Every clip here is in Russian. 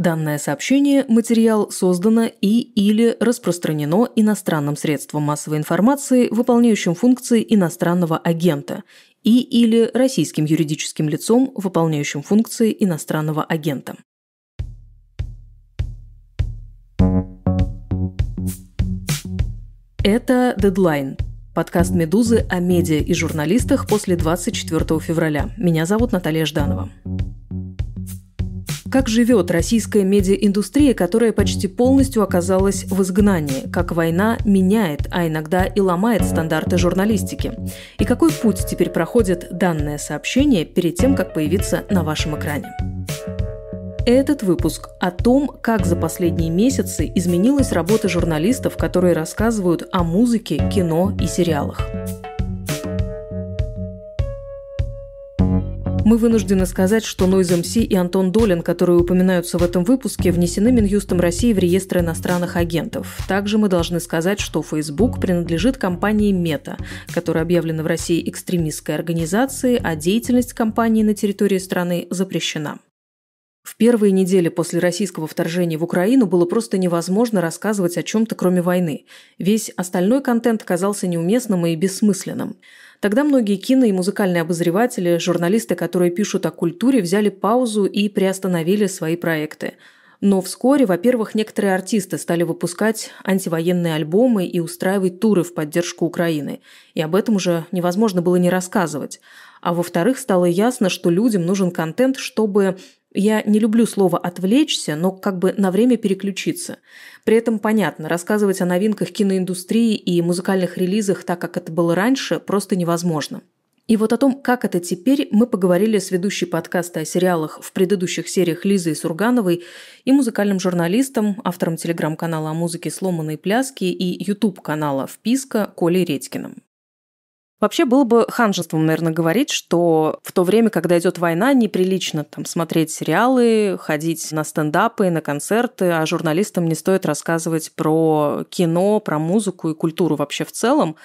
Данное сообщение, материал создано и или распространено иностранным средством массовой информации, выполняющим функции иностранного агента, и или российским юридическим лицом, выполняющим функции иностранного агента. Это «Дедлайн» – подкаст «Медузы» о медиа и журналистах после 24 февраля. Меня зовут Наталья Жданова. Как живет российская медиаиндустрия, которая почти полностью оказалась в изгнании? Как война меняет, а иногда и ломает стандарты журналистики? И какой путь теперь проходит данное сообщение перед тем, как появиться на вашем экране? Этот выпуск о том, как за последние месяцы изменилась работа журналистов, которые рассказывают о музыке, кино и сериалах. Мы вынуждены сказать, что Noise MC и Антон Долин, которые упоминаются в этом выпуске, внесены Минюстом России в реестр иностранных агентов. Также мы должны сказать, что Facebook принадлежит компании Мета, которая объявлена в России экстремистской организацией, а деятельность компании на территории страны запрещена. В первые недели после российского вторжения в Украину было просто невозможно рассказывать о чем-то, кроме войны. Весь остальной контент казался неуместным и бессмысленным. Тогда многие кино и музыкальные обозреватели, журналисты, которые пишут о культуре, взяли паузу и приостановили свои проекты. Но вскоре, во-первых, некоторые артисты стали выпускать антивоенные альбомы и устраивать туры в поддержку Украины. И об этом уже невозможно было не рассказывать. А во-вторых, стало ясно, что людям нужен контент, чтобы я не люблю слово «отвлечься», но как бы на время переключиться. При этом понятно, рассказывать о новинках киноиндустрии и музыкальных релизах так, как это было раньше, просто невозможно. И вот о том, как это теперь, мы поговорили с ведущей подкаста о сериалах в предыдущих сериях Лизой Сургановой и музыкальным журналистом, автором телеграм-канала о музыке «Сломанные пляски» и YouTube канала «Вписка» Колей Редькиным. Вообще было бы ханжеством, наверное, говорить, что в то время, когда идет война, неприлично там смотреть сериалы, ходить на стендапы, на концерты, а журналистам не стоит рассказывать про кино, про музыку и культуру вообще в целом.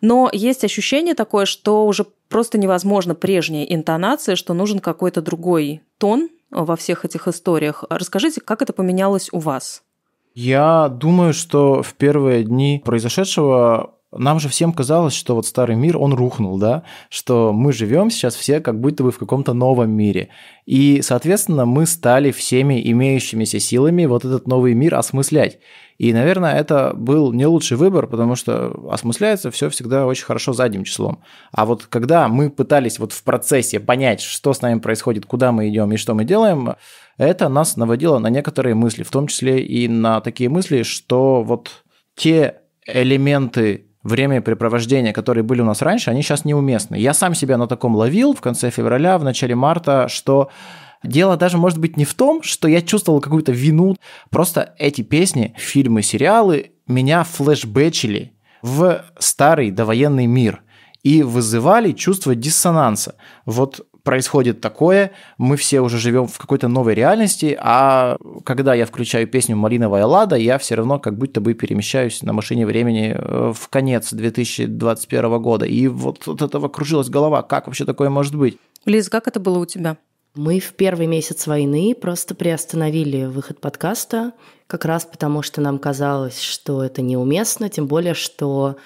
Но есть ощущение такое, что уже просто невозможно прежняя интонация, что нужен какой-то другой тон во всех этих историях. Расскажите, как это поменялось у вас? Я думаю, что в первые дни произошедшего нам же всем казалось, что вот старый мир, он рухнул, да, что мы живем сейчас все как будто бы в каком-то новом мире. И, соответственно, мы стали всеми имеющимися силами вот этот новый мир осмыслять. И, наверное, это был не лучший выбор, потому что осмысляется все всегда очень хорошо задним числом. А вот когда мы пытались вот в процессе понять, что с нами происходит, куда мы идем и что мы делаем, это нас наводило на некоторые мысли, в том числе и на такие мысли, что вот те элементы времяпрепровождения, которые были у нас раньше, они сейчас неуместны. Я сам себя на таком ловил в конце февраля, в начале марта, что Дело даже может быть не в том, что я чувствовал какую-то вину. Просто эти песни, фильмы, сериалы меня флешбэчили в старый довоенный мир и вызывали чувство диссонанса. Вот происходит такое, мы все уже живем в какой-то новой реальности, а когда я включаю песню «Малиновая лада», я все равно как будто бы перемещаюсь на машине времени э, в конец 2021 года. И вот от этого кружилась голова, как вообще такое может быть? Лиз, как это было у тебя? Мы в первый месяц войны просто приостановили выход подкаста, как раз потому что нам казалось, что это неуместно, тем более, что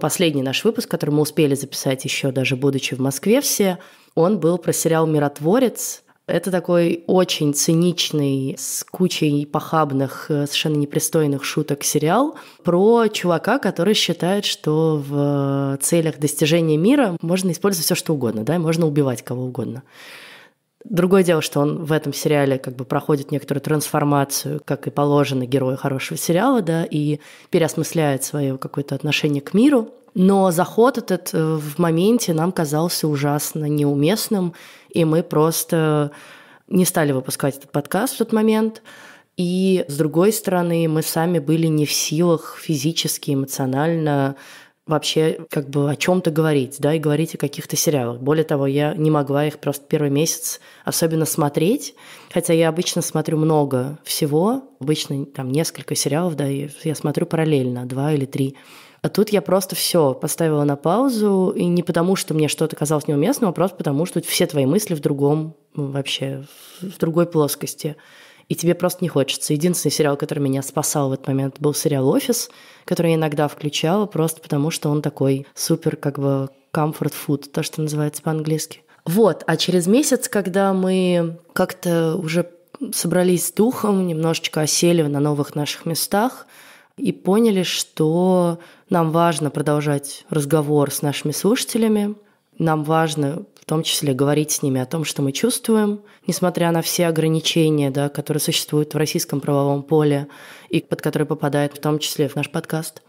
Последний наш выпуск, который мы успели записать еще даже будучи в Москве все, он был про сериал «Миротворец», это такой очень циничный, с кучей похабных, э, совершенно непристойных шуток сериал про чувака, который считает, что в э, целях достижения мира можно использовать все, что угодно, да, можно убивать кого угодно. Другое дело, что он в этом сериале как бы проходит некоторую трансформацию, как и положено герою хорошего сериала, да, и переосмысляет свое какое-то отношение к миру. Но заход этот э, в моменте нам казался ужасно неуместным, и мы просто не стали выпускать этот подкаст в тот момент. И, с другой стороны, мы сами были не в силах физически, эмоционально вообще как бы о чем-то говорить, да, и говорить о каких-то сериалах. Более того, я не могла их просто первый месяц особенно смотреть, хотя я обычно смотрю много всего, обычно там несколько сериалов, да, и я смотрю параллельно, два или три. А тут я просто все поставила на паузу, и не потому, что мне что-то казалось неуместным, а просто потому, что все твои мысли в другом, ну, вообще, в другой плоскости и тебе просто не хочется. Единственный сериал, который меня спасал в этот момент, был сериал «Офис», который я иногда включала просто потому, что он такой супер как бы comfort food, то, что называется по-английски. Вот, а через месяц, когда мы как-то уже собрались с духом, немножечко осели на новых наших местах и поняли, что нам важно продолжать разговор с нашими слушателями, нам важно в том числе говорить с ними о том, что мы чувствуем, несмотря на все ограничения, да, которые существуют в российском правовом поле и под которые попадает в том числе в наш подкаст.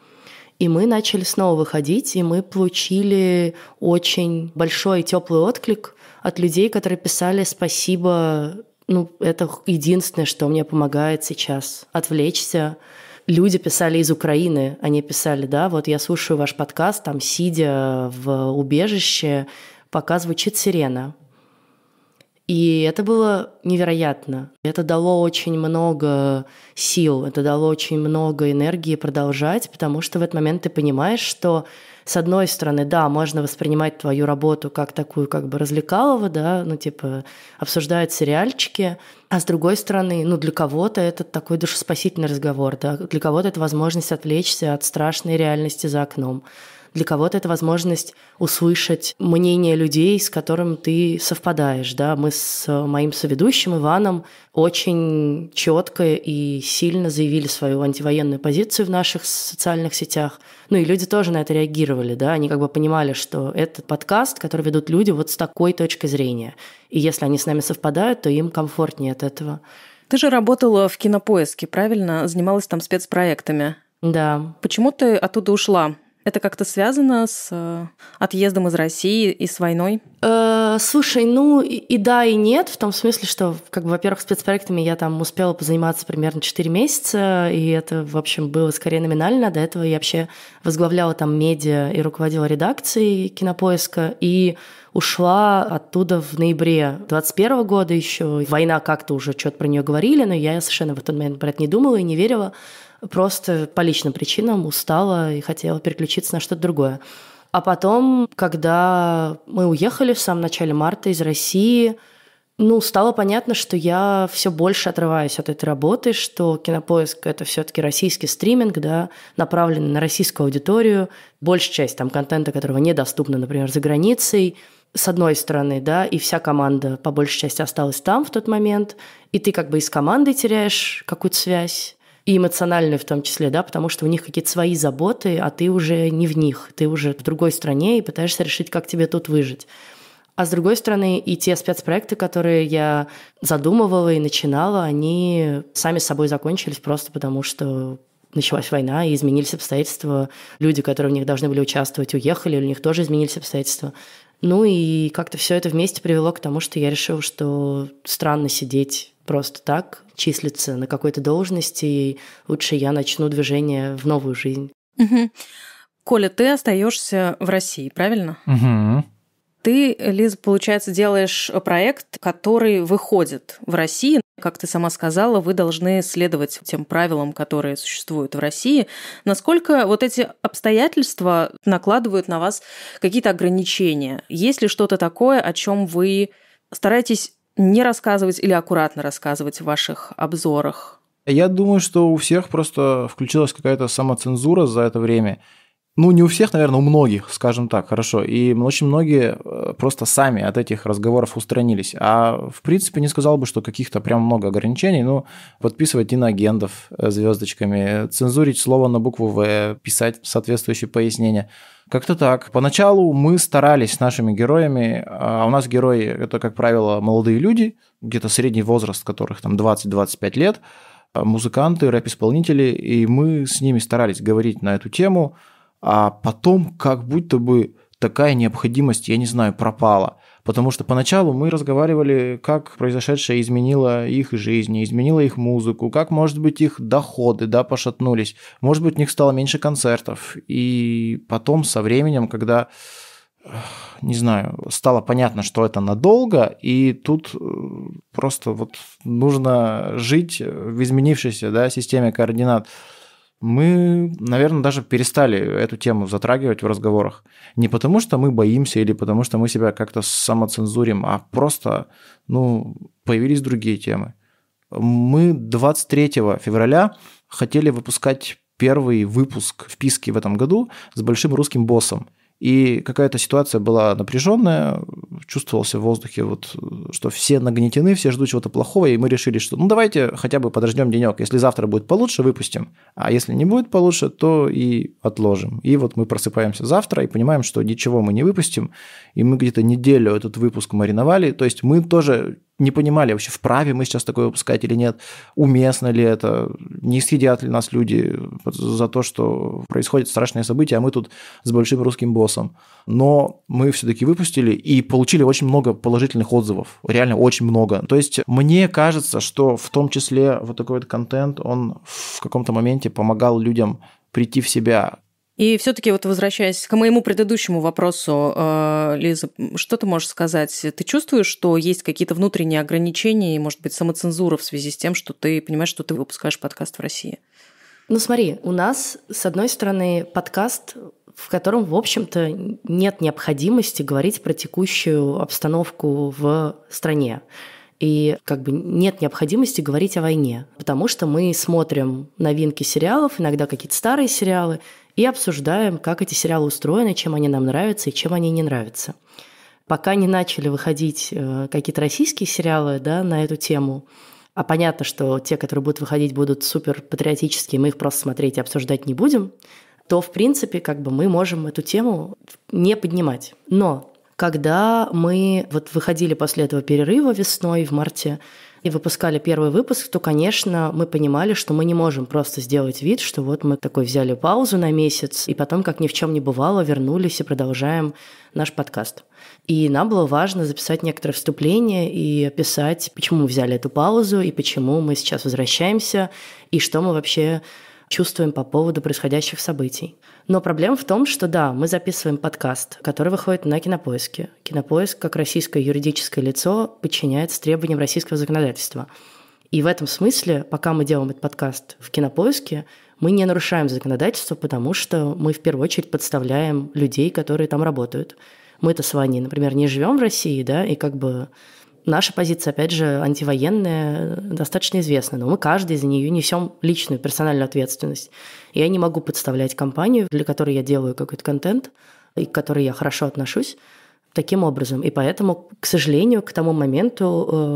И мы начали снова выходить, и мы получили очень большой теплый отклик от людей, которые писали «спасибо». Ну, это единственное, что мне помогает сейчас отвлечься люди писали из Украины. Они писали, да, вот я слушаю ваш подкаст, там, сидя в убежище, пока звучит сирена. И это было невероятно. Это дало очень много сил, это дало очень много энергии продолжать, потому что в этот момент ты понимаешь, что с одной стороны, да, можно воспринимать твою работу как такую как бы развлекалово, да, ну типа обсуждают сериальчики, а с другой стороны, ну для кого-то это такой душеспасительный разговор, да, для кого-то это возможность отвлечься от страшной реальности за окном. Для кого-то это возможность услышать мнение людей, с которым ты совпадаешь. Да? Мы с моим соведущим Иваном очень четко и сильно заявили свою антивоенную позицию в наших социальных сетях. Ну и люди тоже на это реагировали, да, они как бы понимали, что этот подкаст, который ведут люди вот с такой точки зрения. И если они с нами совпадают, то им комфортнее от этого. Ты же работала в кинопоиске, правильно? Занималась там спецпроектами. Да. Почему ты оттуда ушла? Это как-то связано с э, отъездом из России и с войной? Э, слушай, ну и, и да, и нет, в том смысле, что, как бы, во-первых, спецпроектами я там успела позаниматься примерно 4 месяца, и это, в общем, было скорее номинально. До этого я вообще возглавляла там медиа и руководила редакцией кинопоиска, и ушла оттуда в ноябре 21 года еще. Война как-то уже что-то про нее говорили, но я совершенно в тот момент про это не думала и не верила просто по личным причинам устала и хотела переключиться на что-то другое. А потом, когда мы уехали в самом начале марта из России, ну, стало понятно, что я все больше отрываюсь от этой работы, что кинопоиск это все-таки российский стриминг, да, направленный на российскую аудиторию, большая часть там контента, которого недоступна, например, за границей, с одной стороны, да, и вся команда по большей части осталась там в тот момент, и ты как бы из команды теряешь какую-то связь, и эмоциональные в том числе, да, потому что у них какие-то свои заботы, а ты уже не в них, ты уже в другой стране и пытаешься решить, как тебе тут выжить. А с другой стороны, и те спецпроекты, которые я задумывала и начинала, они сами собой закончились просто потому, что началась война, и изменились обстоятельства. Люди, которые в них должны были участвовать, уехали, у них тоже изменились обстоятельства. Ну и как-то все это вместе привело к тому, что я решила, что странно сидеть просто так, числиться на какой-то должности, и лучше я начну движение в новую жизнь. Угу. Коля, ты остаешься в России, правильно? Угу. Ты, Лиза, получается, делаешь проект, который выходит в России. Как ты сама сказала, вы должны следовать тем правилам, которые существуют в России. Насколько вот эти обстоятельства накладывают на вас какие-то ограничения? Есть ли что-то такое, о чем вы стараетесь не рассказывать или аккуратно рассказывать в ваших обзорах? Я думаю, что у всех просто включилась какая-то самоцензура за это время – ну, не у всех, наверное, у многих, скажем так, хорошо. И очень многие э, просто сами от этих разговоров устранились. А в принципе не сказал бы, что каких-то прям много ограничений. Ну, подписывать иноагентов э, звездочками, э, цензурить слово на букву «В», писать соответствующие пояснения. Как-то так. Поначалу мы старались с нашими героями, а, а у нас герои – это, как правило, молодые люди, где-то средний возраст которых там 20-25 лет, а музыканты, рэп-исполнители, и мы с ними старались говорить на эту тему – а потом как будто бы такая необходимость, я не знаю, пропала. Потому что поначалу мы разговаривали, как произошедшее изменило их жизни изменило их музыку, как, может быть, их доходы да, пошатнулись, может быть, у них стало меньше концертов. И потом со временем, когда не знаю, стало понятно, что это надолго, и тут э, просто вот нужно жить в изменившейся да, системе координат мы, наверное, даже перестали эту тему затрагивать в разговорах. Не потому, что мы боимся или потому, что мы себя как-то самоцензурим, а просто, ну, появились другие темы. Мы 23 февраля хотели выпускать первый выпуск вписки в этом году с большим русским боссом. И какая-то ситуация была напряженная, чувствовался в воздухе, вот, э, что все нагнетены, все ждут чего-то плохого, и мы решили, что ну давайте хотя бы подождем денек. Если завтра будет получше, выпустим. А если не будет получше, то и отложим. И вот мы просыпаемся завтра и понимаем, что ничего мы не выпустим, и мы где-то неделю этот выпуск мариновали. То есть мы тоже не понимали вообще, вправе мы сейчас такое выпускать или нет, уместно ли это, не съедят ли нас люди за то, что происходит страшные события, а мы тут с большим русским боссом. Но мы все-таки выпустили, и получилось получили очень много положительных отзывов, реально очень много. То есть мне кажется, что в том числе вот такой вот контент, он в каком-то моменте помогал людям прийти в себя, и все-таки вот возвращаясь к моему предыдущему вопросу, э, Лиза, что ты можешь сказать? Ты чувствуешь, что есть какие-то внутренние ограничения и, может быть, самоцензура в связи с тем, что ты понимаешь, что ты выпускаешь подкаст в России? Ну смотри, у нас, с одной стороны, подкаст в котором, в общем-то, нет необходимости говорить про текущую обстановку в стране. И как бы нет необходимости говорить о войне, потому что мы смотрим новинки сериалов, иногда какие-то старые сериалы, и обсуждаем, как эти сериалы устроены, чем они нам нравятся и чем они не нравятся. Пока не начали выходить э, какие-то российские сериалы да, на эту тему, а понятно, что те, которые будут выходить, будут супер патриотические, мы их просто смотреть и обсуждать не будем – то, в принципе, как бы мы можем эту тему не поднимать. Но когда мы вот выходили после этого перерыва весной, в марте, и выпускали первый выпуск, то, конечно, мы понимали, что мы не можем просто сделать вид, что вот мы такой взяли паузу на месяц, и потом, как ни в чем не бывало, вернулись и продолжаем наш подкаст. И нам было важно записать некоторое вступление и описать, почему мы взяли эту паузу, и почему мы сейчас возвращаемся, и что мы вообще чувствуем по поводу происходящих событий. Но проблема в том, что да, мы записываем подкаст, который выходит на Кинопоиске. Кинопоиск, как российское юридическое лицо, подчиняется требованиям российского законодательства. И в этом смысле, пока мы делаем этот подкаст в Кинопоиске, мы не нарушаем законодательство, потому что мы в первую очередь подставляем людей, которые там работают. Мы-то с Ваней, например, не живем в России, да, и как бы Наша позиция, опять же, антивоенная, э, достаточно известна, но мы каждый за нее несем личную персональную ответственность. Я не могу подставлять компанию, для которой я делаю какой-то контент, и к которой я хорошо отношусь, таким образом. И поэтому, к сожалению, к тому моменту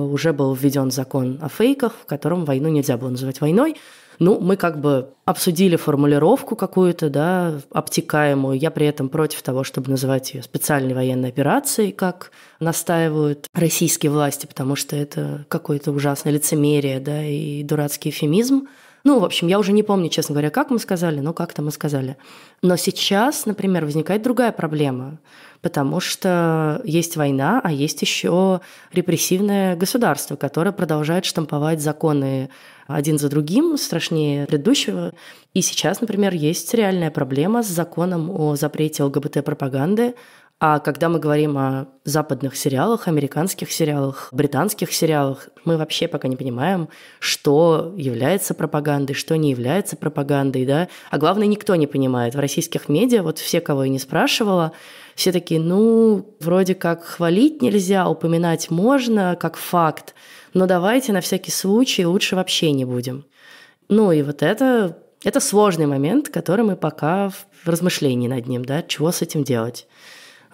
э, уже был введен закон о фейках, в котором войну нельзя было называть войной, ну, мы как бы обсудили формулировку какую-то, да, обтекаемую. Я при этом против того, чтобы называть ее специальной военной операцией, как настаивают российские власти, потому что это какое-то ужасное лицемерие, да, и дурацкий эфемизм. Ну, в общем, я уже не помню, честно говоря, как мы сказали, но как-то мы сказали. Но сейчас, например, возникает другая проблема, потому что есть война, а есть еще репрессивное государство, которое продолжает штамповать законы один за другим, страшнее предыдущего. И сейчас, например, есть реальная проблема с законом о запрете ЛГБТ-пропаганды, а когда мы говорим о западных сериалах, американских сериалах, британских сериалах, мы вообще пока не понимаем, что является пропагандой, что не является пропагандой, да. А главное, никто не понимает. В российских медиа, вот все, кого я не спрашивала, все такие, ну, вроде как хвалить нельзя, упоминать можно, как факт но давайте на всякий случай лучше вообще не будем. Ну и вот это, это сложный момент, который мы пока в размышлении над ним, да, чего с этим делать.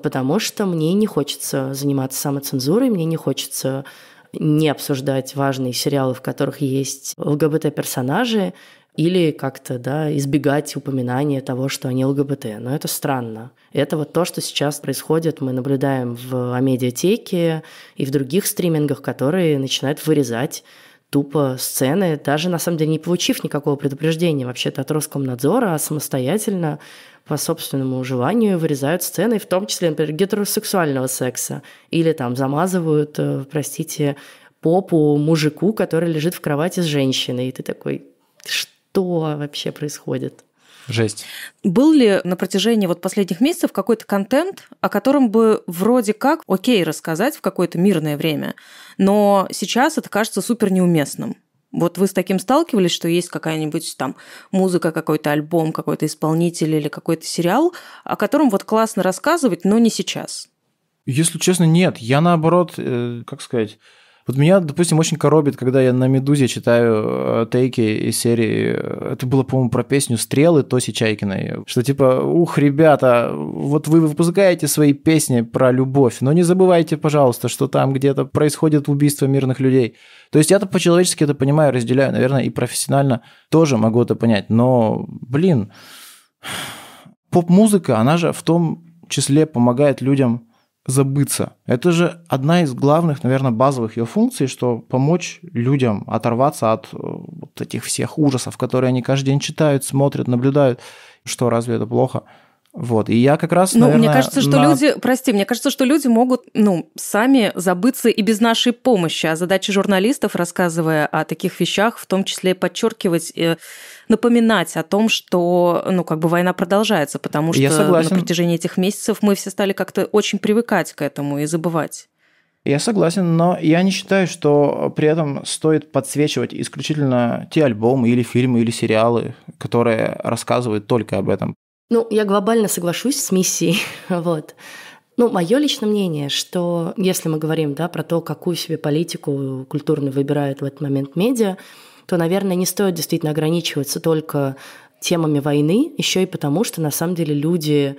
Потому что мне не хочется заниматься самоцензурой, мне не хочется не обсуждать важные сериалы, в которых есть ЛГБТ-персонажи, или как-то да, избегать упоминания того, что они ЛГБТ. Но это странно. Это вот то, что сейчас происходит, мы наблюдаем в Амедиатеке и в других стримингах, которые начинают вырезать тупо сцены, даже на самом деле не получив никакого предупреждения вообще-то от Роскомнадзора, а самостоятельно по собственному желанию вырезают сцены, в том числе, например, гетеросексуального секса, или там замазывают, э, простите, попу мужику, который лежит в кровати с женщиной, и ты такой, что? что вообще происходит? Жесть. Был ли на протяжении вот последних месяцев какой-то контент, о котором бы вроде как окей рассказать в какое-то мирное время, но сейчас это кажется супер неуместным? Вот вы с таким сталкивались, что есть какая-нибудь там музыка, какой-то альбом, какой-то исполнитель или какой-то сериал, о котором вот классно рассказывать, но не сейчас? Если честно, нет. Я наоборот, э, как сказать, вот меня, допустим, очень коробит, когда я на «Медузе» читаю э, тейки из серии... Э, это было, по-моему, про песню «Стрелы» Тоси Чайкиной. Что типа, ух, ребята, вот вы выпускаете свои песни про любовь, но не забывайте, пожалуйста, что там где-то происходит убийство мирных людей. То есть я-то по-человечески это понимаю, разделяю, наверное, и профессионально тоже могу это понять. Но, блин, поп-музыка, она же в том числе помогает людям забыться. Это же одна из главных, наверное, базовых ее функций, что помочь людям оторваться от э, вот этих всех ужасов, которые они каждый день читают, смотрят, наблюдают. Что, разве это плохо? Вот, и я как раз, Ну, наверное, мне кажется, что на... люди, прости, мне кажется, что люди могут, ну, сами забыться и без нашей помощи. А задача журналистов, рассказывая о таких вещах, в том числе подчеркивать, э, напоминать о том, что, ну, как бы война продолжается, потому что я согласен. на протяжении этих месяцев мы все стали как-то очень привыкать к этому и забывать. Я согласен, но я не считаю, что при этом стоит подсвечивать исключительно те альбомы или фильмы или сериалы, которые рассказывают только об этом. Ну, я глобально соглашусь с миссией, вот. Ну, мое личное мнение, что если мы говорим да, про то, какую себе политику культурную выбирают в этот момент медиа, то, наверное, не стоит действительно ограничиваться только темами войны, еще и потому, что на самом деле люди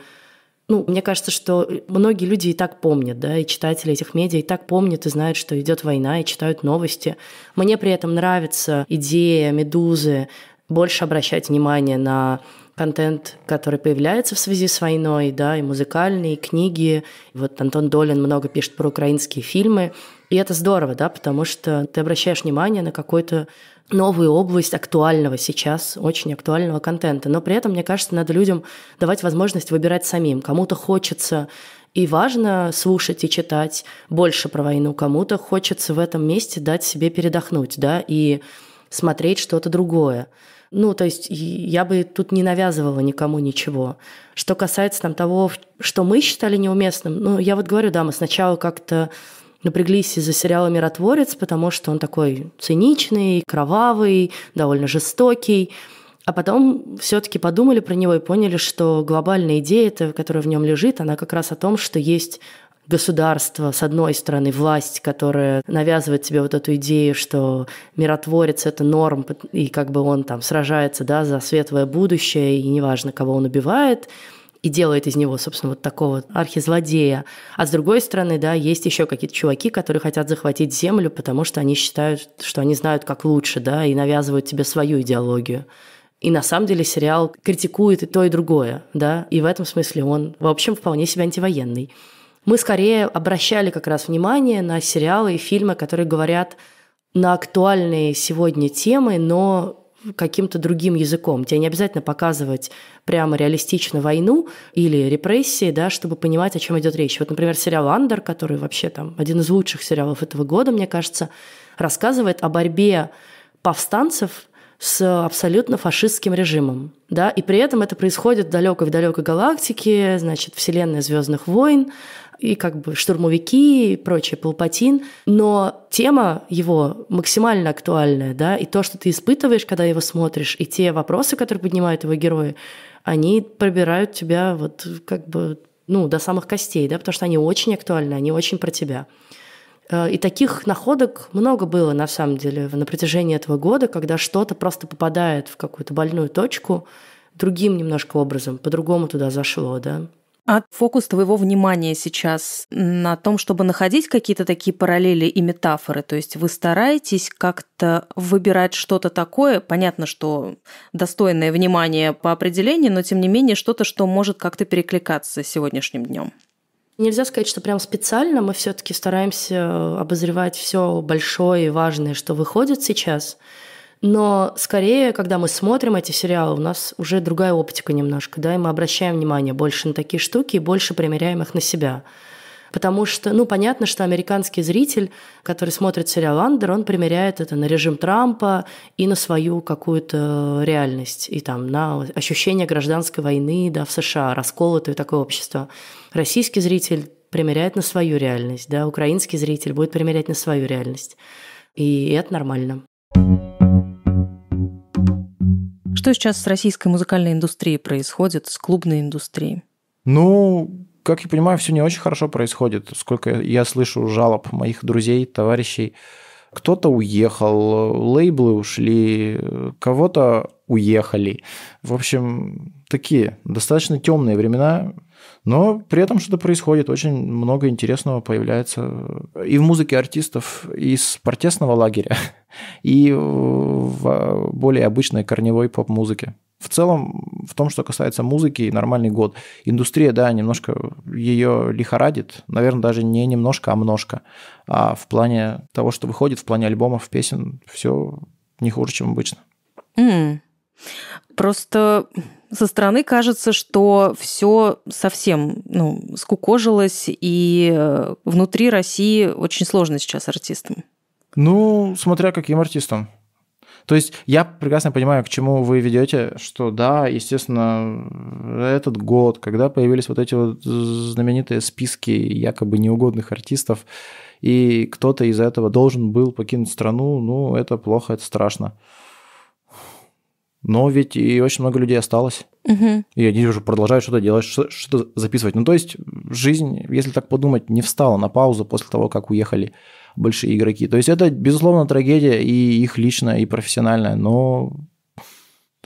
ну, мне кажется, что многие люди и так помнят, да, и читатели этих медиа и так помнят и знают, что идет война, и читают новости. Мне при этом нравится идея «Медузы» больше обращать внимание на контент, который появляется в связи с войной, да, и музыкальные, и книги. Вот Антон Долин много пишет про украинские фильмы. И это здорово, да, потому что ты обращаешь внимание на какой-то новую область актуального сейчас, очень актуального контента. Но при этом, мне кажется, надо людям давать возможность выбирать самим. Кому-то хочется и важно слушать и читать больше про войну, кому-то хочется в этом месте дать себе передохнуть, да, и смотреть что-то другое. Ну, то есть я бы тут не навязывала никому ничего. Что касается там того, что мы считали неуместным, ну, я вот говорю, да, мы сначала как-то напряглись из-за сериала «Миротворец», потому что он такой циничный, кровавый, довольно жестокий. А потом все-таки подумали про него и поняли, что глобальная идея, которая в нем лежит, она как раз о том, что есть государство, с одной стороны, власть, которая навязывает тебе вот эту идею, что миротворец — это норм, и как бы он там сражается да, за светлое будущее, и неважно, кого он убивает, и делает из него, собственно, вот такого архизлодея. А с другой стороны, да, есть еще какие-то чуваки, которые хотят захватить землю, потому что они считают, что они знают, как лучше, да, и навязывают тебе свою идеологию. И на самом деле сериал критикует и то, и другое, да, и в этом смысле он, в общем, вполне себе антивоенный мы скорее обращали как раз внимание на сериалы и фильмы, которые говорят на актуальные сегодня темы, но каким-то другим языком. Тебе не обязательно показывать прямо реалистично войну или репрессии, да, чтобы понимать, о чем идет речь. Вот, например, сериал «Андер», который вообще там один из лучших сериалов этого года, мне кажется, рассказывает о борьбе повстанцев с абсолютно фашистским режимом. Да? И при этом это происходит в далекой далекой галактике, значит, вселенная Звездных войн, и как бы штурмовики и прочее, Палпатин, но тема его максимально актуальная, да, и то, что ты испытываешь, когда его смотришь, и те вопросы, которые поднимают его герои, они пробирают тебя вот как бы, ну, до самых костей, да, потому что они очень актуальны, они очень про тебя. Э, и таких находок много было, на самом деле, на протяжении этого года, когда что-то просто попадает в какую-то больную точку другим немножко образом, по-другому туда зашло, да. А фокус твоего внимания сейчас на том, чтобы находить какие-то такие параллели и метафоры? То есть вы стараетесь как-то выбирать что-то такое, понятно, что достойное внимание по определению, но тем не менее что-то, что может как-то перекликаться с сегодняшним днем? Нельзя сказать, что прям специально мы все-таки стараемся обозревать все большое и важное, что выходит сейчас – но скорее, когда мы смотрим эти сериалы, у нас уже другая оптика немножко, да, и мы обращаем внимание больше на такие штуки и больше примеряем их на себя. Потому что, ну, понятно, что американский зритель, который смотрит сериал «Андер», он примеряет это на режим Трампа и на свою какую-то реальность, и там на ощущение гражданской войны да, в США, расколотое такое общество. Российский зритель примеряет на свою реальность, да, украинский зритель будет примерять на свою реальность. И это нормально. thank you что сейчас с российской музыкальной индустрией происходит, с клубной индустрией? Ну, как я понимаю, все не очень хорошо происходит. Сколько я слышу жалоб моих друзей, товарищей. Кто-то уехал, лейблы ушли, кого-то уехали. В общем, такие достаточно темные времена. Но при этом что-то происходит, очень много интересного появляется и в музыке артистов из протестного лагеря, и в а, более обычной корневой поп-музыке. В целом, в том, что касается музыки, нормальный год. Индустрия, да, немножко ее лихорадит, наверное, даже не немножко, а множко. А в плане того, что выходит, в плане альбомов, песен, все не хуже, чем обычно. Mm. Просто со стороны кажется, что все совсем ну, скукожилось, и э, внутри России очень сложно сейчас артистам. Ну, смотря каким артистом. То есть я прекрасно понимаю, к чему вы ведете, что да, естественно, этот год, когда появились вот эти вот знаменитые списки якобы неугодных артистов, и кто-то из этого должен был покинуть страну, ну, это плохо, это страшно. Но ведь и очень много людей осталось. Угу. И они уже продолжают что-то делать, что-то записывать. Ну, то есть жизнь, если так подумать, не встала на паузу после того, как уехали большие игроки. То есть это, безусловно, трагедия и их личная, и профессиональная, но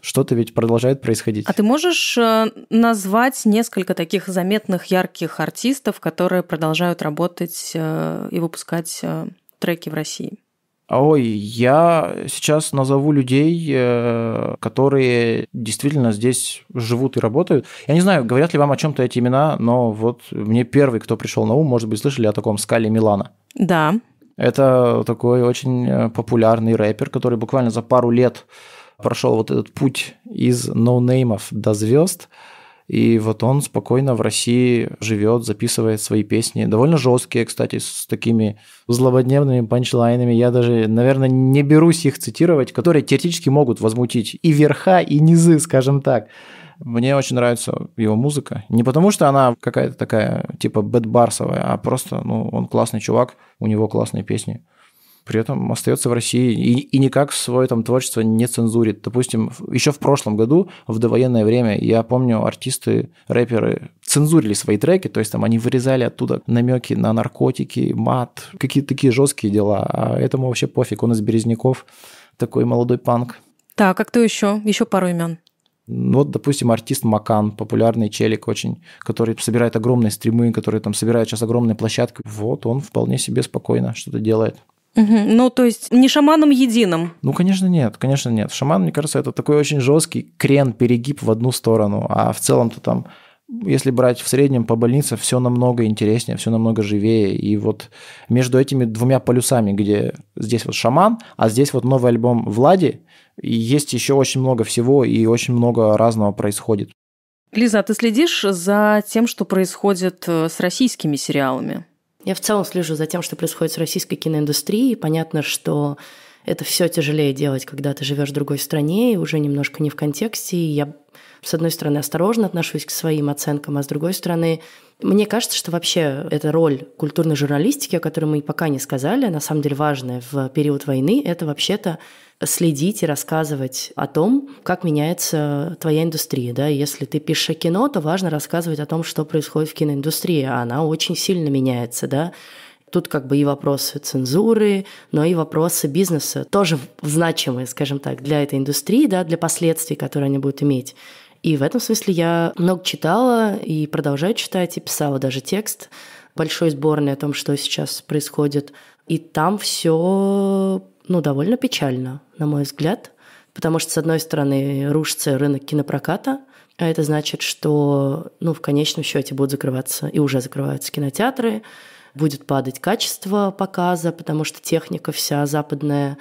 что-то ведь продолжает происходить. А ты можешь э, назвать несколько таких заметных, ярких артистов, которые продолжают работать э, и выпускать э, треки в России? А ой, я сейчас назову людей, э, которые действительно здесь живут и работают. Я не знаю, говорят ли вам о чем-то эти имена, но вот мне первый, кто пришел на ум, может быть, слышали о таком Скале Милана. Да. Это такой очень э, популярный рэпер, который буквально за пару лет прошел вот этот путь из ноунеймов до звезд. И вот он спокойно в России живет, записывает свои песни. Довольно жесткие, кстати, с такими злободневными панчлайнами. Я даже, наверное, не берусь их цитировать, которые теоретически могут возмутить и верха, и низы, скажем так. Мне очень нравится его музыка. Не потому, что она какая-то такая, типа, бэтбарсовая, а просто, ну, он классный чувак, у него классные песни при этом остается в России и, и никак свое там творчество не цензурит. Допустим, еще в прошлом году, в довоенное время, я помню, артисты, рэперы цензурили свои треки, то есть там они вырезали оттуда намеки на наркотики, мат, какие-то такие жесткие дела, а этому вообще пофиг, он из Березняков, такой молодой панк. Так, а кто еще? Еще пару имен. Ну вот, допустим, артист Макан, популярный челик очень, который собирает огромные стримы, который там собирает сейчас огромные площадки. Вот он вполне себе спокойно что-то делает. Угу. Ну, то есть не шаманом единым? Ну, конечно, нет, конечно, нет. Шаман, мне кажется, это такой очень жесткий крен, перегиб в одну сторону, а в целом-то там если брать в среднем по больнице, все намного интереснее, все намного живее. И вот между этими двумя полюсами, где здесь вот шаман, а здесь вот новый альбом Влади, есть еще очень много всего и очень много разного происходит. Лиза, а ты следишь за тем, что происходит э, с российскими сериалами? Я в целом слежу за тем, что происходит с российской киноиндустрией. Понятно, что это все тяжелее делать, когда ты живешь в другой стране и уже немножко не в контексте. И я, с одной стороны, осторожно отношусь к своим оценкам, а с другой стороны, мне кажется, что вообще эта роль культурной журналистики, о которой мы пока не сказали, на самом деле важная в период войны, это вообще-то следить и рассказывать о том, как меняется твоя индустрия. Да? Если ты пишешь о кино, то важно рассказывать о том, что происходит в киноиндустрии. А она очень сильно меняется. Да? Тут как бы и вопросы цензуры, но и вопросы бизнеса, тоже значимые, скажем так, для этой индустрии, да, для последствий, которые они будут иметь. И в этом смысле я много читала и продолжаю читать, и писала даже текст большой сборной о том, что сейчас происходит. И там все, ну, довольно печально, на мой взгляд, потому что, с одной стороны, рушится рынок кинопроката, а это значит, что, ну, в конечном счете будут закрываться и уже закрываются кинотеатры, будет падать качество показа, потому что техника вся западная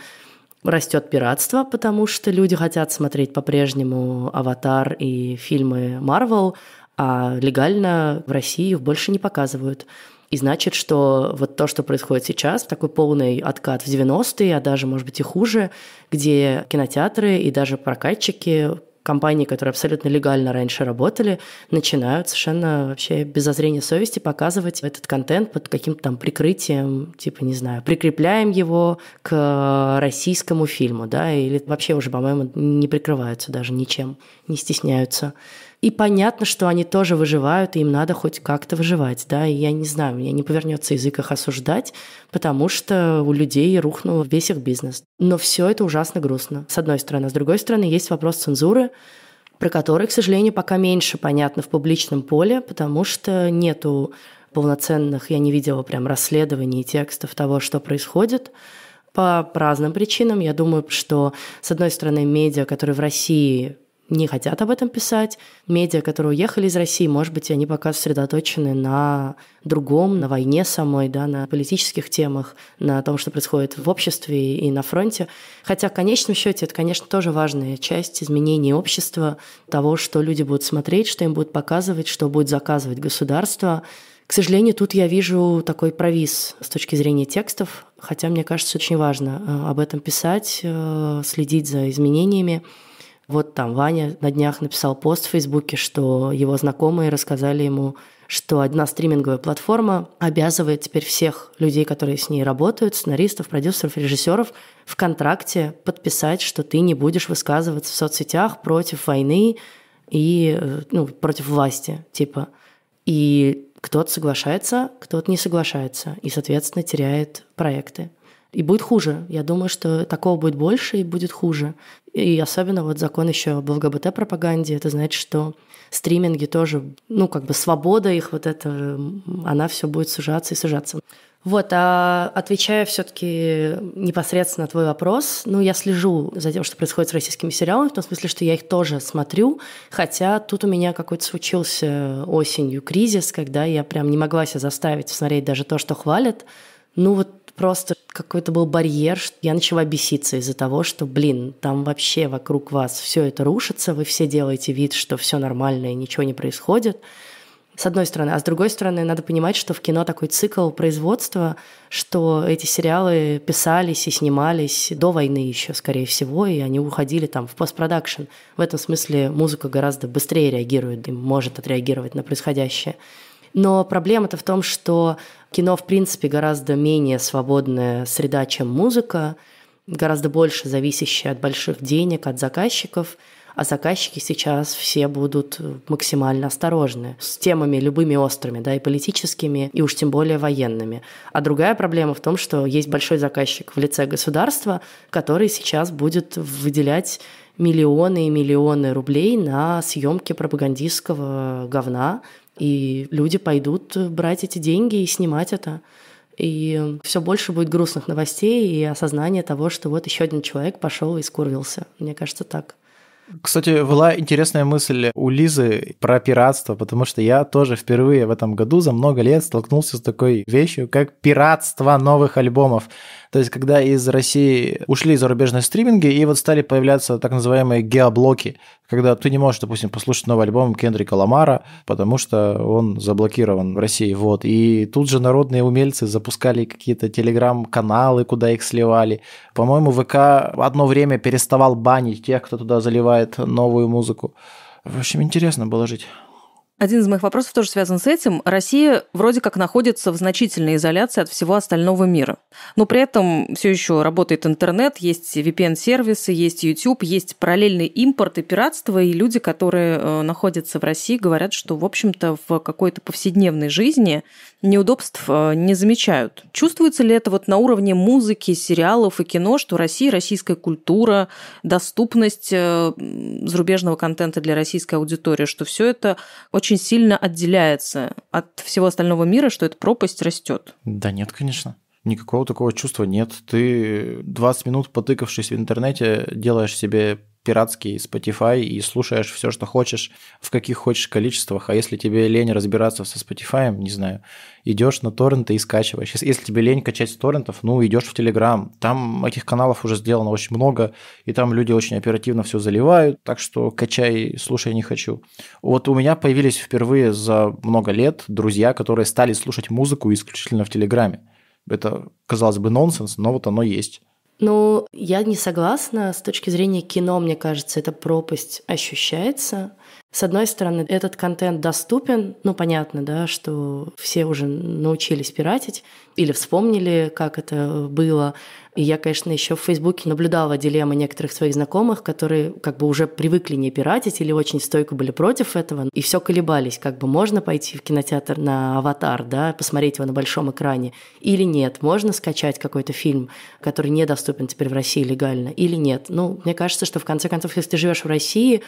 растет пиратство, потому что люди хотят смотреть по-прежнему «Аватар» и фильмы Marvel, а легально в России их больше не показывают. И значит, что вот то, что происходит сейчас, такой полный откат в 90-е, а даже, может быть, и хуже, где кинотеатры и даже прокатчики компании, которые абсолютно легально раньше работали, начинают совершенно вообще без озрения совести показывать этот контент под каким-то там прикрытием, типа, не знаю, прикрепляем его к российскому фильму, да, или вообще уже, по-моему, не прикрываются даже ничем, не стесняются. И понятно, что они тоже выживают, и им надо хоть как-то выживать, да, и я не знаю, мне не повернется язык их осуждать, потому что у людей рухнул весь их бизнес. Но все это ужасно грустно, с одной стороны. С другой стороны, есть вопрос цензуры, про который, к сожалению, пока меньше понятно в публичном поле, потому что нету полноценных, я не видела прям расследований текстов того, что происходит по разным причинам. Я думаю, что, с одной стороны, медиа, которые в России не хотят об этом писать. Медиа, которые уехали из России, может быть, они пока сосредоточены на другом, на войне самой, да, на политических темах, на том, что происходит в обществе и на фронте. Хотя в конечном счете это, конечно, тоже важная часть изменений общества, того, что люди будут смотреть, что им будут показывать, что будет заказывать государство. К сожалению, тут я вижу такой провис с точки зрения текстов, хотя мне кажется, очень важно э, об этом писать, э, следить за изменениями. Вот там Ваня на днях написал пост в Фейсбуке, что его знакомые рассказали ему, что одна стриминговая платформа обязывает теперь всех людей, которые с ней работают, сценаристов, продюсеров, режиссеров, в контракте подписать, что ты не будешь высказываться в соцсетях против войны и э, ну, против власти, типа. И кто-то соглашается, кто-то не соглашается, и, соответственно, теряет проекты. И будет хуже. Я думаю, что такого будет больше и будет хуже. И особенно вот закон еще об ЛГБТ-пропаганде, это значит, что стриминги тоже, ну, как бы свобода их вот это, она все будет сужаться и сужаться. Вот, а отвечая все-таки непосредственно на твой вопрос, ну, я слежу за тем, что происходит с российскими сериалами, в том смысле, что я их тоже смотрю, хотя тут у меня какой-то случился осенью кризис, когда я прям не могла себя заставить смотреть даже то, что хвалят. Ну, вот просто какой-то был барьер, что я начала беситься из-за того, что, блин, там вообще вокруг вас все это рушится, вы все делаете вид, что все нормально и ничего не происходит. С одной стороны. А с другой стороны, надо понимать, что в кино такой цикл производства, что эти сериалы писались и снимались до войны еще, скорее всего, и они уходили там в постпродакшн. В этом смысле музыка гораздо быстрее реагирует и может отреагировать на происходящее. Но проблема-то в том, что Кино, в принципе, гораздо менее свободная среда, чем музыка, гораздо больше зависящая от больших денег, от заказчиков, а заказчики сейчас все будут максимально осторожны с темами любыми острыми, да, и политическими, и уж тем более военными. А другая проблема в том, что есть большой заказчик в лице государства, который сейчас будет выделять миллионы и миллионы рублей на съемки пропагандистского говна, и люди пойдут брать эти деньги и снимать это. И все больше будет грустных новостей и осознание того, что вот еще один человек пошел и скурвился. Мне кажется, так. Кстати, была интересная мысль у Лизы про пиратство, потому что я тоже впервые в этом году за много лет столкнулся с такой вещью, как пиратство новых альбомов. То есть, когда из России ушли зарубежные стриминги, и вот стали появляться так называемые геоблоки, когда ты не можешь, допустим, послушать новый альбом Кендрика Ламара, потому что он заблокирован в России. Вот. И тут же народные умельцы запускали какие-то телеграм-каналы, куда их сливали. По-моему, ВК одно время переставал банить тех, кто туда заливает новую музыку. В общем, интересно было жить. Один из моих вопросов тоже связан с этим. Россия вроде как находится в значительной изоляции от всего остального мира. Но при этом все еще работает интернет, есть VPN-сервисы, есть YouTube, есть параллельный импорт и пиратство, и люди, которые э, находятся в России, говорят, что, в общем-то, в какой-то повседневной жизни неудобств э, не замечают. Чувствуется ли это вот на уровне музыки, сериалов и кино, что Россия, российская культура, доступность э, зарубежного контента для российской аудитории, что все это очень очень сильно отделяется от всего остального мира, что эта пропасть растет. Да нет, конечно никакого такого чувства нет. Ты 20 минут, потыкавшись в интернете, делаешь себе пиратский Spotify и слушаешь все, что хочешь, в каких хочешь количествах. А если тебе лень разбираться со Spotify, не знаю, идешь на торренты и скачиваешь. Если тебе лень качать с торрентов, ну, идешь в Telegram. Там этих каналов уже сделано очень много, и там люди очень оперативно все заливают, так что качай, слушай, не хочу. Вот у меня появились впервые за много лет друзья, которые стали слушать музыку исключительно в Телеграме. Это, казалось бы, нонсенс, но вот оно есть. Ну, я не согласна. С точки зрения кино, мне кажется, эта пропасть ощущается. С одной стороны, этот контент доступен, ну, понятно, да, что все уже научились пиратить или вспомнили, как это было. И я, конечно, еще в Фейсбуке наблюдала дилеммы некоторых своих знакомых, которые как бы уже привыкли не пиратить или очень стойко были против этого, и все колебались, как бы можно пойти в кинотеатр на «Аватар», да, посмотреть его на большом экране, или нет, можно скачать какой-то фильм, который недоступен теперь в России легально, или нет. Ну, мне кажется, что в конце концов, если ты живешь в России,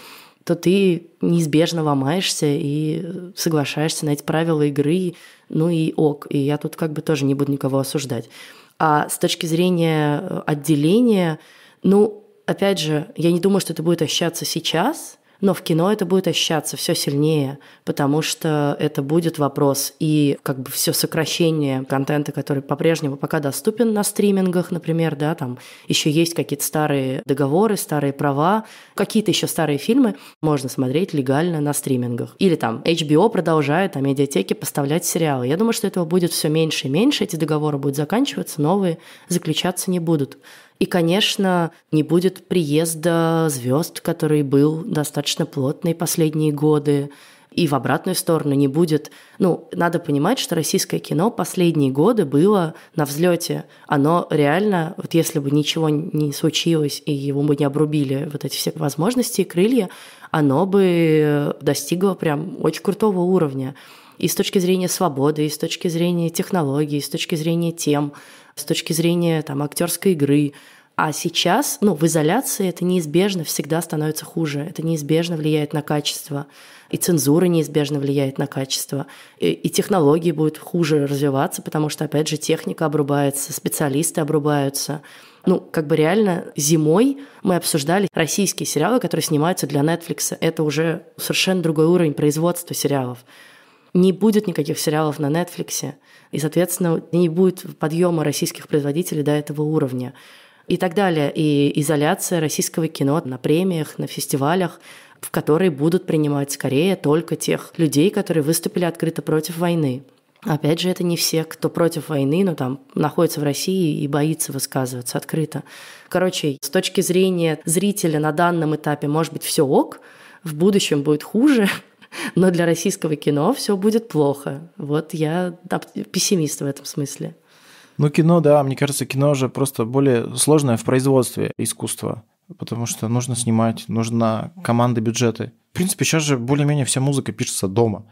то ты неизбежно ломаешься и соглашаешься на эти правила игры, ну и ок. И я тут как бы тоже не буду никого осуждать. А с точки зрения э, отделения, ну, опять же, я не думаю, что это будет ощущаться сейчас – но в кино это будет ощущаться все сильнее, потому что это будет вопрос и как бы все сокращение контента, который по-прежнему пока доступен на стримингах, например, да, там еще есть какие-то старые договоры, старые права, какие-то еще старые фильмы можно смотреть легально на стримингах. Или там HBO продолжает на медиатеке поставлять сериалы. Я думаю, что этого будет все меньше и меньше, эти договоры будут заканчиваться, новые заключаться не будут. И, конечно, не будет приезда звезд, который был достаточно плотный последние годы и в обратную сторону не будет. Ну, надо понимать, что российское кино последние годы было на взлете. Оно реально, вот если бы ничего не случилось и его бы не обрубили вот эти все возможности и крылья, оно бы э, достигло прям очень крутого уровня и с точки зрения свободы, и с точки зрения технологий, и с точки зрения тем, с точки зрения там, актерской игры. А сейчас, ну, в изоляции это неизбежно всегда становится хуже. Это неизбежно влияет на качество. И цензура неизбежно влияет на качество. И, и технологии будут хуже развиваться, потому что, опять же, техника обрубается, специалисты обрубаются. Ну, как бы реально зимой мы обсуждали российские сериалы, которые снимаются для Netflix. Это уже совершенно другой уровень производства сериалов не будет никаких сериалов на Netflix, и, соответственно, не будет подъема российских производителей до этого уровня. И так далее. И изоляция российского кино на премиях, на фестивалях, в которые будут принимать скорее только тех людей, которые выступили открыто против войны. Опять же, это не все, кто против войны, но там находится в России и боится высказываться открыто. Короче, с точки зрения зрителя на данном этапе, может быть, все ок, в будущем будет хуже, но для российского кино все будет плохо. Вот я пессимист в этом смысле. Ну, кино, да, мне кажется, кино же просто более сложное в производстве искусства, потому что нужно снимать, нужна команда бюджеты. В принципе, сейчас же более-менее вся музыка пишется дома.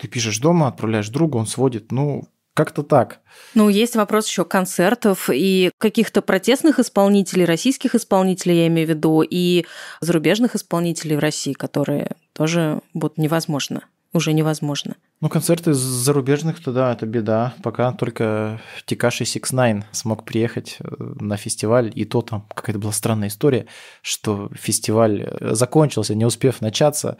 Ты пишешь дома, отправляешь другу, он сводит. Ну, как-то так. Ну, есть вопрос еще концертов и каких-то протестных исполнителей, российских исполнителей, я имею в виду, и зарубежных исполнителей в России, которые тоже будут невозможно уже невозможно. Ну, концерты зарубежных, то это беда. Пока только Тикаши 69 смог приехать э, на фестиваль, и то там какая-то была странная история, что фестиваль э, закончился, не успев начаться.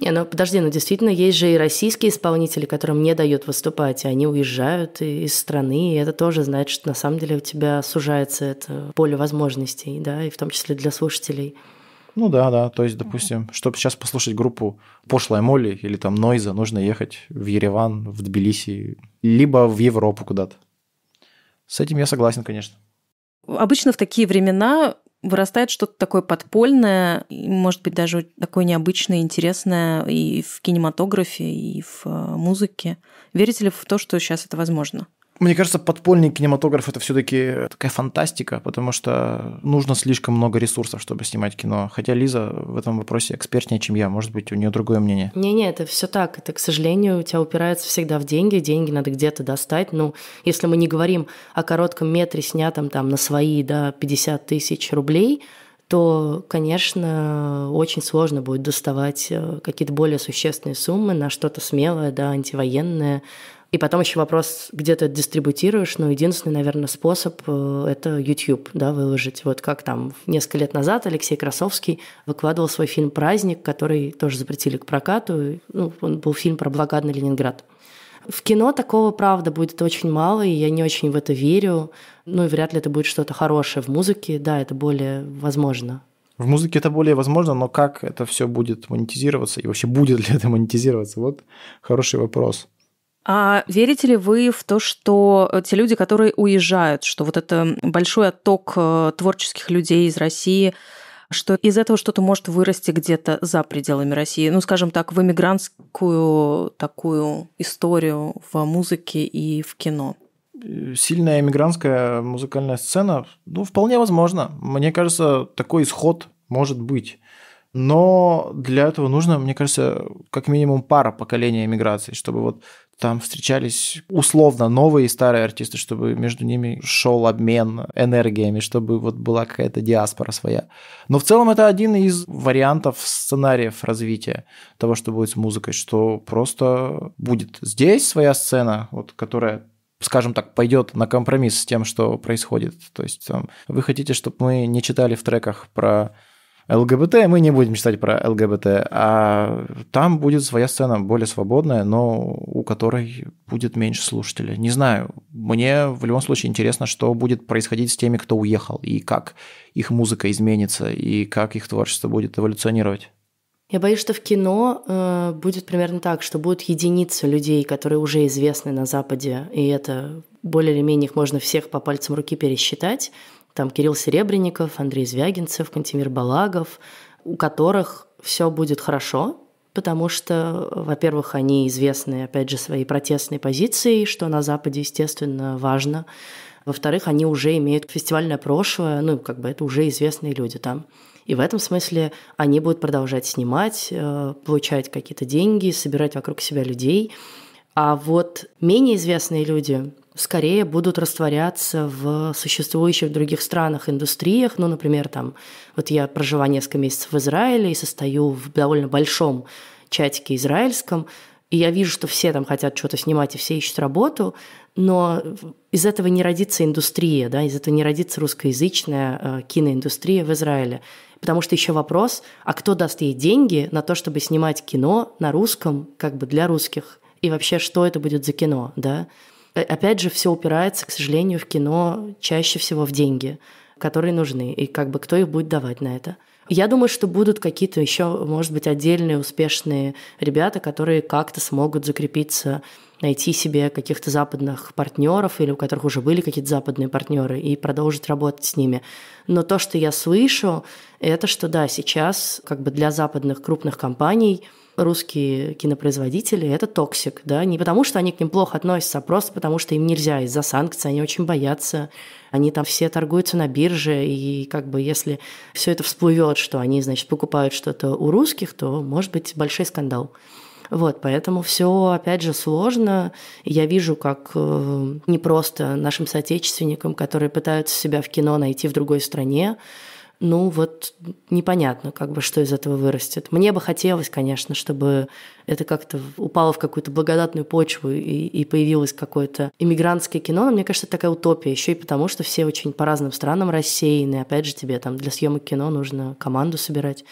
Не, ну подожди, ну действительно, есть же и российские исполнители, которым не дают выступать, и они уезжают из страны, и это тоже значит, что на самом деле у тебя сужается это поле возможностей, да, и в том числе для слушателей. Ну да, да. То есть, допустим, mm-hmm. чтобы сейчас послушать группу Пошлая Молли или там Нойза, нужно ехать в Ереван, в Тбилиси, либо в Европу куда-то. С этим я согласен, конечно. Обычно в такие времена вырастает что-то такое подпольное, может быть, даже такое необычное, интересное и в кинематографе, и в э, музыке. Верите ли в то, что сейчас это возможно? Мне кажется, подпольный кинематограф это все-таки такая фантастика, потому что нужно слишком много ресурсов, чтобы снимать кино. Хотя Лиза в этом вопросе экспертнее, чем я. Может быть, у нее другое мнение. Не-не, это все так. Это, к сожалению, у тебя упирается всегда в деньги. Деньги надо где-то достать. Ну, если мы не говорим о коротком метре, снятом там на свои да, 50 тысяч рублей, то, конечно, очень сложно будет доставать э, какие-то более существенные суммы на что-то смелое, да, антивоенное, и потом еще вопрос, где ты это дистрибутируешь, но ну, единственный, наверное, способ э, – это YouTube, да, выложить. Вот как там несколько лет назад Алексей Красовский выкладывал свой фильм «Праздник», который тоже запретили к прокату. Ну, он был фильм про блокадный Ленинград. В кино такого, правда, будет очень мало, и я не очень в это верю. Ну и вряд ли это будет что-то хорошее. В музыке, да, это более возможно. В музыке это более возможно, но как это все будет монетизироваться и вообще будет ли это монетизироваться? Вот хороший вопрос. А верите ли вы в то, что э, те люди, которые уезжают, что вот это большой отток э, творческих людей из России, что из этого что-то может вырасти где-то за пределами России, ну, скажем так, в эмигрантскую такую историю в музыке и в кино? Сильная эмигрантская музыкальная сцена, ну, вполне возможно. Мне кажется, такой исход может быть. Но для этого нужно, мне кажется, как минимум пара поколений эмиграции, чтобы вот там встречались условно новые и старые артисты, чтобы между ними шел обмен энергиями, чтобы вот была какая-то диаспора своя. Но в целом это один из вариантов сценариев развития того, что будет с музыкой, что просто будет здесь своя сцена, вот, которая скажем так, пойдет на компромисс с тем, что происходит. То есть там, вы хотите, чтобы мы не читали в треках про ЛГБТ, мы не будем читать про ЛГБТ, а там будет своя сцена более свободная, но у которой будет меньше слушателей. Не знаю, мне в любом случае интересно, что будет происходить с теми, кто уехал, и как их музыка изменится, и как их творчество будет эволюционировать. Я боюсь, что в кино э, будет примерно так, что будут единицы людей, которые уже известны на Западе, и это более или менее их можно всех по пальцам руки пересчитать. Там Кирилл Серебренников, Андрей Звягинцев, Кантимир Балагов, у которых все будет хорошо, потому что, во-первых, они известны, опять же, своей протестной позицией, что на Западе, естественно, важно. Во-вторых, они уже имеют фестивальное прошлое, ну, как бы это уже известные люди там. И в этом смысле они будут продолжать снимать, э, получать какие-то деньги, собирать вокруг себя людей. А вот менее известные люди, скорее будут растворяться в существующих в других странах индустриях. Ну, например, там, вот я прожила несколько месяцев в Израиле и состою в довольно большом чатике израильском, и я вижу, что все там хотят что-то снимать, и все ищут работу, но из этого не родится индустрия, да, из этого не родится русскоязычная э, киноиндустрия в Израиле. Потому что еще вопрос, а кто даст ей деньги на то, чтобы снимать кино на русском, как бы для русских? И вообще, что это будет за кино, да? Э, опять же, все упирается, к сожалению, в кино чаще всего в деньги, которые нужны, и как бы кто их будет давать на это. Я думаю, что будут какие-то еще, может быть, отдельные успешные ребята, которые как-то смогут закрепиться, найти себе каких-то западных партнеров или у которых уже были какие-то западные партнеры и продолжить работать с ними. Но то, что я слышу, это что да, сейчас как бы для западных крупных компаний – русские кинопроизводители, это токсик, да, не потому что они к ним плохо относятся, а просто потому что им нельзя из-за санкций, они очень боятся, они там все торгуются на бирже, и как бы если все это всплывет, что они, значит, покупают что-то у русских, то может быть большой скандал. Вот, поэтому все, опять же, сложно. Я вижу, как э, не просто нашим соотечественникам, которые пытаются себя в кино найти в другой стране, ну вот непонятно, как бы, что из этого вырастет. Мне бы хотелось, конечно, чтобы это как-то упало в какую-то благодатную почву и, и появилось какое-то иммигрантское кино, но мне кажется, это такая утопия, еще и потому, что все очень по разным странам рассеяны, опять же, тебе там для съемок кино нужно команду собирать.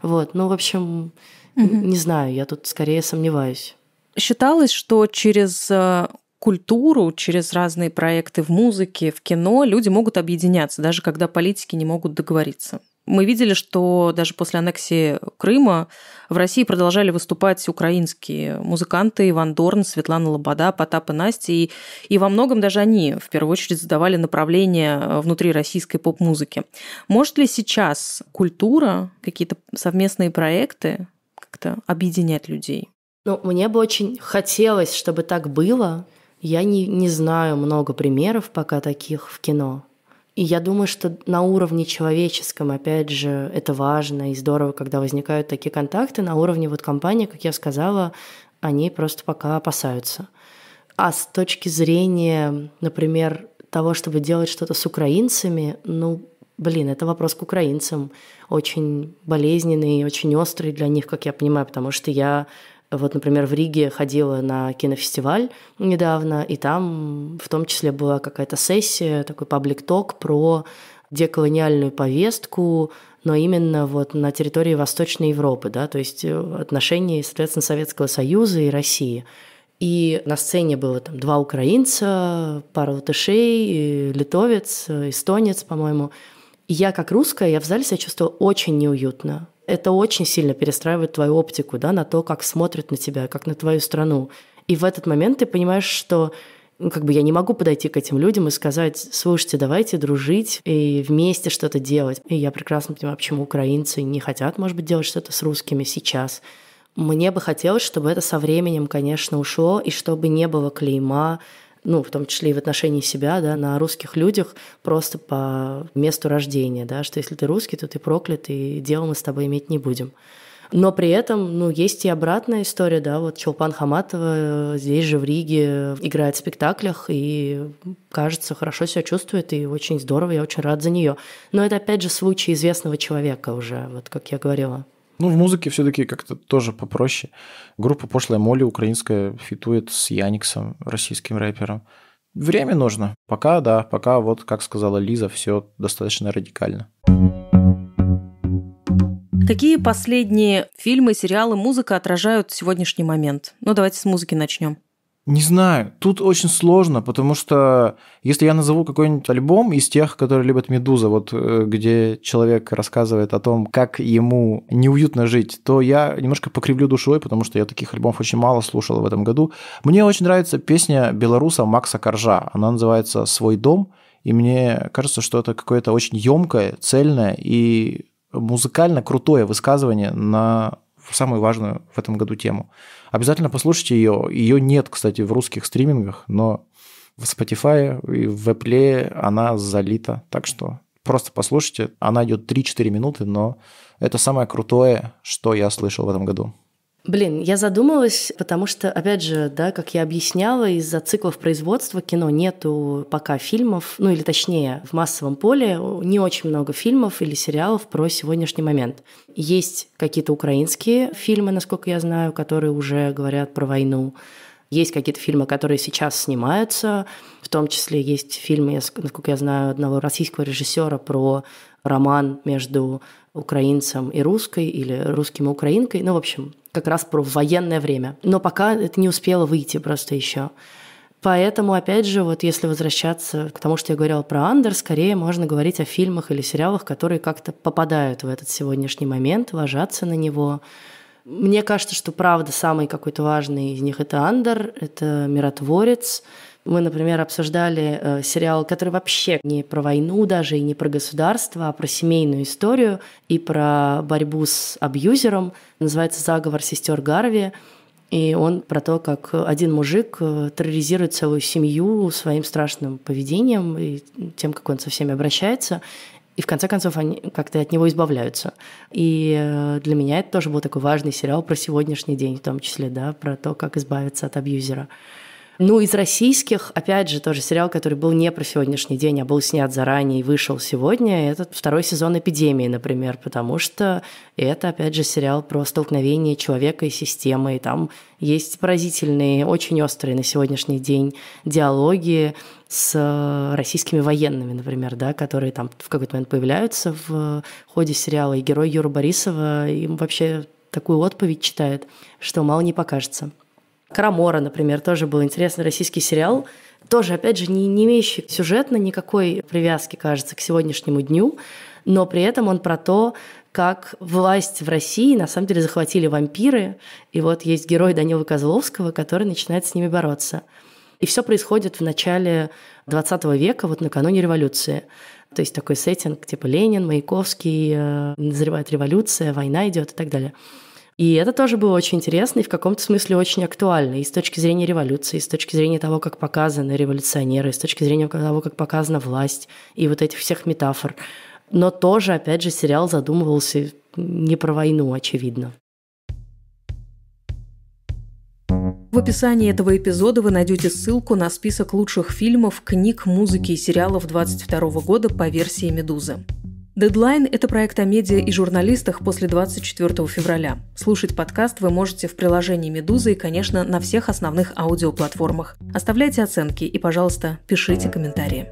Вот, ну, в общем, угу. не знаю, я тут скорее сомневаюсь. Считалось, что через э, культуру, через разные проекты в музыке, в кино люди могут объединяться, даже когда политики не могут договориться. Мы видели, что даже после аннексии Крыма в России продолжали выступать украинские музыканты Иван Дорн, Светлана Лобода, Потап и Настя. И, и во многом даже они, в первую очередь, задавали направление э, внутри российской поп-музыки. Может ли сейчас культура, какие-то совместные проекты как-то объединять людей? Ну, мне бы очень хотелось, чтобы так было, я не, не знаю много примеров пока таких в кино. И я думаю, что на уровне человеческом, опять же, это важно и здорово, когда возникают такие контакты. На уровне вот компании, как я сказала, они просто пока опасаются. А с точки зрения, например, того, чтобы делать что-то с украинцами, ну, блин, это вопрос к украинцам, очень болезненный, очень острый для них, как я понимаю, потому что я вот, например, в Риге ходила на кинофестиваль недавно, и там в том числе была какая-то сессия, такой паблик-ток про деколониальную повестку, но именно вот на территории Восточной Европы, да, то есть э, отношения, соответственно, Советского Союза и России. И на сцене было там два украинца, пара латышей, э, литовец, э, эстонец, по-моему. И я как русская, я в зале себя чувствовала очень неуютно это очень сильно перестраивает твою оптику да, на то, как смотрят на тебя, как на твою страну. И в этот момент ты понимаешь, что ну, как бы я не могу подойти к этим людям и сказать, слушайте, давайте дружить и вместе что-то делать. И я прекрасно понимаю, почему украинцы не хотят, может быть, делать что-то с русскими сейчас. Мне бы хотелось, чтобы это со временем, конечно, ушло, и чтобы не было клейма ну, в том числе и в отношении себя, да, на русских людях просто по месту рождения, да, что если ты русский, то ты проклят, и дело мы с тобой иметь не будем. Но при этом, ну, есть и обратная история, да, вот Чулпан Хаматова э, здесь же в Риге играет в спектаклях и, кажется, хорошо себя чувствует, и очень здорово, я очень рад за нее. Но это, опять же, случай известного человека уже, вот как я говорила. Ну, в музыке все-таки как-то тоже попроще. Группа «Пошлая Молли» украинская фитует с Яниксом, российским рэпером. Время нужно. Пока, да, пока, вот, как сказала Лиза, все достаточно радикально. Какие последние фильмы, сериалы, музыка отражают сегодняшний момент? Ну, давайте с музыки начнем. Не знаю, тут очень сложно, потому что если я назову какой-нибудь альбом из тех, которые любят «Медуза», вот э, где человек рассказывает о том, как ему неуютно жить, то я немножко покривлю душой, потому что я таких альбомов очень мало слушал в этом году. Мне очень нравится песня белоруса Макса Коржа, она называется «Свой дом», и мне кажется, что это какое-то очень емкое, цельное и музыкально крутое высказывание на самую важную в этом году тему. Обязательно послушайте ее. Ее нет, кстати, в русских стримингах, но в Spotify и в Apple она залита. Так что просто послушайте. Она идет 3-4 минуты, но это самое крутое, что я слышал в этом году. Блин, я задумалась, потому что, опять же, да, как я объясняла, из-за циклов производства кино нету пока фильмов, ну или точнее, в массовом поле не очень много фильмов или сериалов про сегодняшний момент. Есть какие-то украинские фильмы, насколько я знаю, которые уже говорят про войну. Есть какие-то фильмы, которые сейчас снимаются, в том числе есть фильмы, насколько я знаю, одного российского режиссера про роман между украинцам и русской или русским и украинкой. Ну, в общем, как раз про военное время. Но пока это не успело выйти просто еще. Поэтому, опять же, вот если возвращаться к тому, что я говорила про Андер, скорее можно говорить о фильмах или сериалах, которые как-то попадают в этот сегодняшний момент, ложатся на него. Мне кажется, что правда самый какой-то важный из них это Андер, это миротворец, мы, например, обсуждали э, сериал, который вообще не про войну даже и не про государство, а про семейную историю и про борьбу с абьюзером. Называется «Заговор сестер Гарви». И он про то, как один мужик э, терроризирует целую семью своим страшным поведением и тем, как он со всеми обращается. И в конце концов они как-то от него избавляются. И э, для меня это тоже был такой важный сериал про сегодняшний день, в том числе, да, про то, как избавиться от абьюзера. Ну, из российских, опять же, тоже сериал, который был не про сегодняшний день, а был снят заранее и вышел сегодня, это второй сезон «Эпидемии», например, потому что это, опять же, сериал про столкновение человека и системы, и там есть поразительные, очень острые на сегодняшний день диалоги с российскими военными, например, да, которые там в какой-то момент появляются в ходе сериала, и герой Юра Борисова им вообще такую отповедь читает, что мало не покажется. Карамора, например, тоже был интересный российский сериал, тоже, опять же, не, не имеющий сюжетно никакой привязки, кажется, к сегодняшнему дню, но при этом он про то, как власть в России на самом деле захватили вампиры, и вот есть герой Данила Козловского, который начинает с ними бороться. И все происходит в начале 20 века, вот накануне революции. То есть такой сеттинг типа Ленин, Маяковский, «Э, назревает революция, война идет и так далее. И это тоже было очень интересно и в каком-то смысле очень актуально и с точки зрения революции, и с точки зрения того, как показаны революционеры, и с точки зрения того, как показана власть и вот этих всех метафор. Но тоже, опять же, сериал задумывался не про войну, очевидно. В описании этого эпизода вы найдете ссылку на список лучших фильмов, книг, музыки и сериалов 2022 года по версии «Медузы». Дедлайн – это проект о медиа и журналистах после 24 февраля. Слушать подкаст вы можете в приложении «Медуза» и, конечно, на всех основных аудиоплатформах. Оставляйте оценки и, пожалуйста, пишите комментарии.